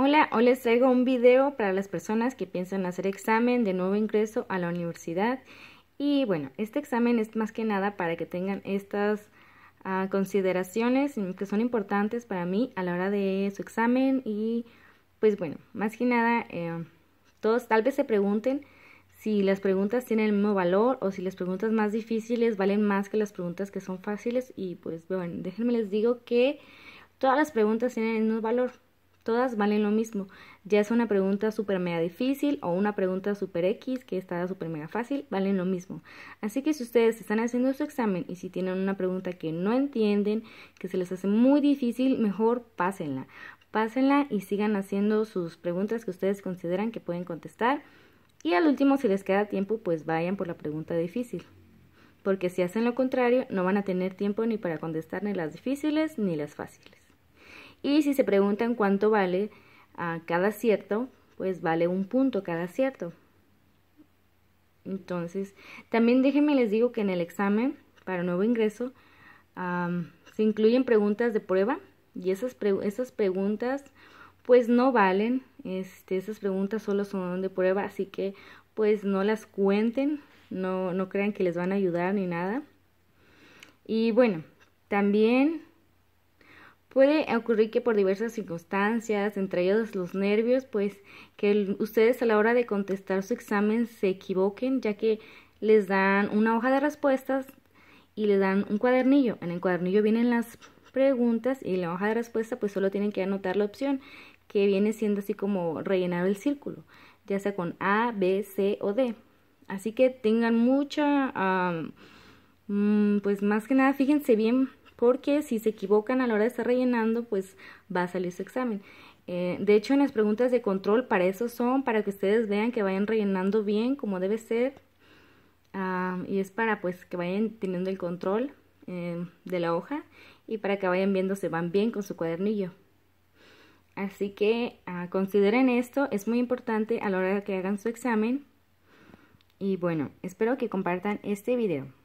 Hola, hoy les traigo un video para las personas que piensan hacer examen de nuevo ingreso a la universidad. Y bueno, este examen es más que nada para que tengan estas ah, consideraciones que son importantes para mí a la hora de su examen. Y pues bueno, más que nada, eh, todos tal vez se pregunten si las preguntas tienen el mismo valor o si las preguntas más difíciles valen más que las preguntas que son fáciles. Y pues bueno, déjenme les digo que todas las preguntas tienen el mismo valor. Todas valen lo mismo. Ya es una pregunta súper mega difícil o una pregunta super X que está súper mega fácil, valen lo mismo. Así que si ustedes están haciendo su examen y si tienen una pregunta que no entienden, que se les hace muy difícil, mejor pásenla. Pásenla y sigan haciendo sus preguntas que ustedes consideran que pueden contestar. Y al último, si les queda tiempo, pues vayan por la pregunta difícil. Porque si hacen lo contrario, no van a tener tiempo ni para contestar ni las difíciles ni las fáciles. Y si se preguntan cuánto vale a cada cierto pues vale un punto cada cierto Entonces, también déjenme les digo que en el examen para nuevo ingreso se incluyen preguntas de prueba y esas, esas preguntas pues no valen, este, esas preguntas solo son de prueba, así que pues no las cuenten, no, no crean que les van a ayudar ni nada. Y bueno, también Puede ocurrir que por diversas circunstancias, entre ellos los nervios, pues que ustedes a la hora de contestar su examen se equivoquen, ya que les dan una hoja de respuestas y les dan un cuadernillo. En el cuadernillo vienen las preguntas y en la hoja de respuesta pues solo tienen que anotar la opción que viene siendo así como rellenar el círculo, ya sea con A, B, C o D. Así que tengan mucha, mm, pues más que nada, fíjense bien porque si se equivocan a la hora de estar rellenando, pues va a salir su examen. Eh, de hecho, en las preguntas de control, para eso son, para que ustedes vean que vayan rellenando bien como debe ser. Ah, y es para pues que vayan teniendo el control eh, de la hoja y para que vayan viendo se van bien con su cuadernillo. Así que ah, consideren esto, es muy importante a la hora que hagan su examen. Y bueno, espero que compartan este video.